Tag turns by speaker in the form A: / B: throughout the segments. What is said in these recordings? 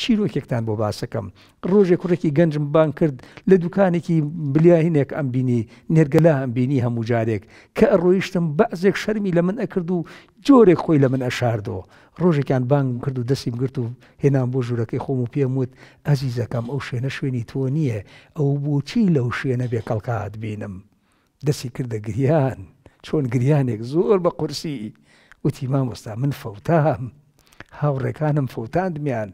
A: چیرۆکێکتان بۆ باسەکەم ڕۆژێک کوڕێکی گەنجم بان کرد لە دوکانێکی بلیاهینێک ئەم بینی نێرگەلا ئەم بینی هەموو جارێک کە ڕۆیشتم بەعزێک شەرمی لە من ئەکرد و جۆرێک خۆی لە من ئەشاردەوە ڕۆژێکیان بانگ کرد و دەستیم گرت و هێنان بۆ ژوورەکەی خۆم و پێم وت ئەزیزەکەم ئەو شوێنە شوێنی تۆ نییە ئەو بۆچی لەو شوێنە بێ کەڵکات بینم دەستی کردە گریان چۆن گریانێک زۆر بە قورسی وتی مامۆستا من فەوتام هاوڕێکانم فەوتاندمیان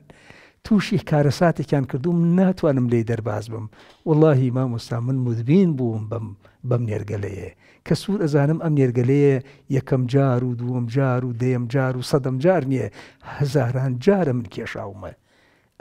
A: تووشی کارەساتێکیان کردوم ناتوانم لی دەرباز بم واللهی ما مستا من مدبین بووم بم بەم نێرگەلەیە کە سوور ئەزانم ئەم نێرگەلەیە یەکەم جار و دووەم جار و دەیەم جار و سەدەم جار نییە هەزاران جارە من کێشاومە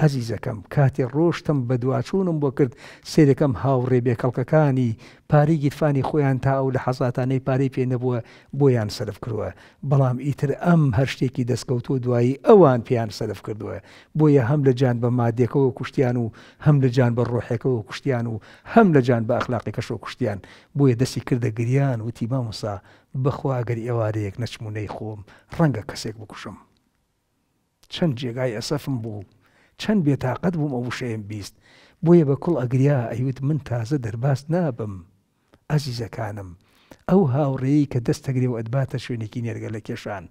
A: ئەزیزەکەم کاتێ ڕۆشتم بە دواچوونم بۆ کرد سێرەکەم هاوڕێبێ کەڵکەکانی پاری گیرفانی خۆیان تا ئەو لە حەزاتانەی پارەی پێ نەبووە بۆیان سرف کردووە بەڵام ئیتر ئەم هەر شتێکی دەستکەوتو دوایی ئەوان پێیان سرف کردووە بۆیە هەم لە جان بە مادێکەوە کوشتیان و هەم لە جان بە ڕۆحێکەوە کوشتیان و هەم لە جان بە ئەخلاقی کەشۆ کوشتیان بۆیە دەستی کردە گریان و تیما موسا بەخواگەری ئێوارەیەک نەچمونەی خۆم ڕەنگە کەسێک بکوشم چەند جێگای ئەسەفم بوو. چەند بێتاقەت بووم ئەو شەیەم بیست بۆیە بە کوڵ ئەگریا ئەیوت من تازە دەرباس نابم ئازیزەکانم ئەو هاوڕێی کە دەستەگرێ و ئەدباتە شوێنێکی نێرگە لە کێشان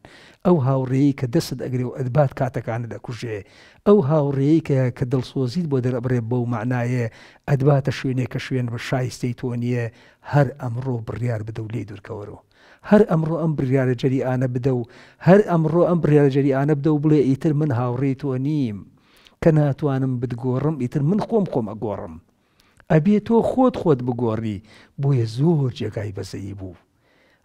A: ئەو هاوڕێی کە دەست ئەگرێ و ئەدبات کاتەکانە دەکوژێ ئەو هاوڕێی کە کە دڵسۆزیت بۆ دەرەبرێ بەو معنایە ئەدباتە شوێنێک کە شوێن بە شایستەی تۆ نییە هەر ئەمڕۆ بڕیار بدە و لێ دوورکەوەەوە هەر ئەمڕۆ ئەم بریارە جەریانە بدە و هەر ئەمڕۆ ئەم بریارە جەریانە بدە و بڵێ ئیتر من هاوڕێی تۆ نیم. کە ناتوانم بتگۆڕم ئیتر من خۆم خۆم ئەگۆڕم ئەبێ تۆ خۆت خۆت بگۆڕی بۆیە زۆر جێگای بەزەیی بوو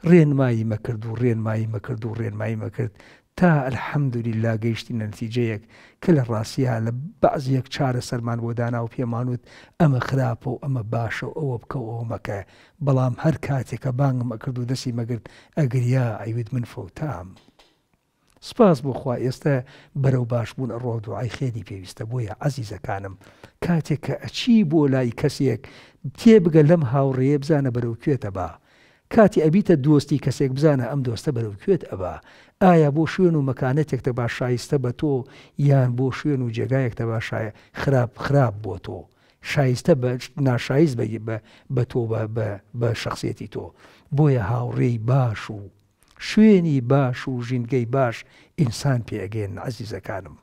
A: ڕێنمایی مەکرد و ڕێنمایی مەکرد و ڕێنمایی مەکرد تا ئەلحەمدوری لا گەیشتی نەنتیجەیەک کە لە ڕاستیە لە بەعزیەک چارە سەرمان بۆ دانا و پێمانوت ئەمە خراپە و ئەمە باشە و ئەوە بکە ئەو مەکە بەڵام هەر کاتێکە بانگم ئەکرد و دەستی مەگرت ئەگریا ئەیوت من فەوتام. سپاس بۆخوا ئێستا بەرەو باشبوون ڕۆ دوعای خێدی پێویستە بۆیە عزیزەکانم کاتێک کە ئەچی بۆ لای کەسێک تێبگە لەم هاوڕێ بزانە بەرەو کوێتە با. کاتی ئەبیتە دۆستی کەسێک بزانە ئەم دۆستە بەرەو کوێت ئەبا ئایا بۆ شوێن و مەکانەتێکتە با شایستە بە تۆ یان بۆ شوێن و جێگایەکتە باشایە خراپ خراپ بۆ تۆ شایستە بە ناشایز بە بە تۆ بە شخصێتی تۆ بۆیە هاوڕێی باش و شوێنی باش و ژینگەی باش ئینسان پێگەێن عزیزەکانم.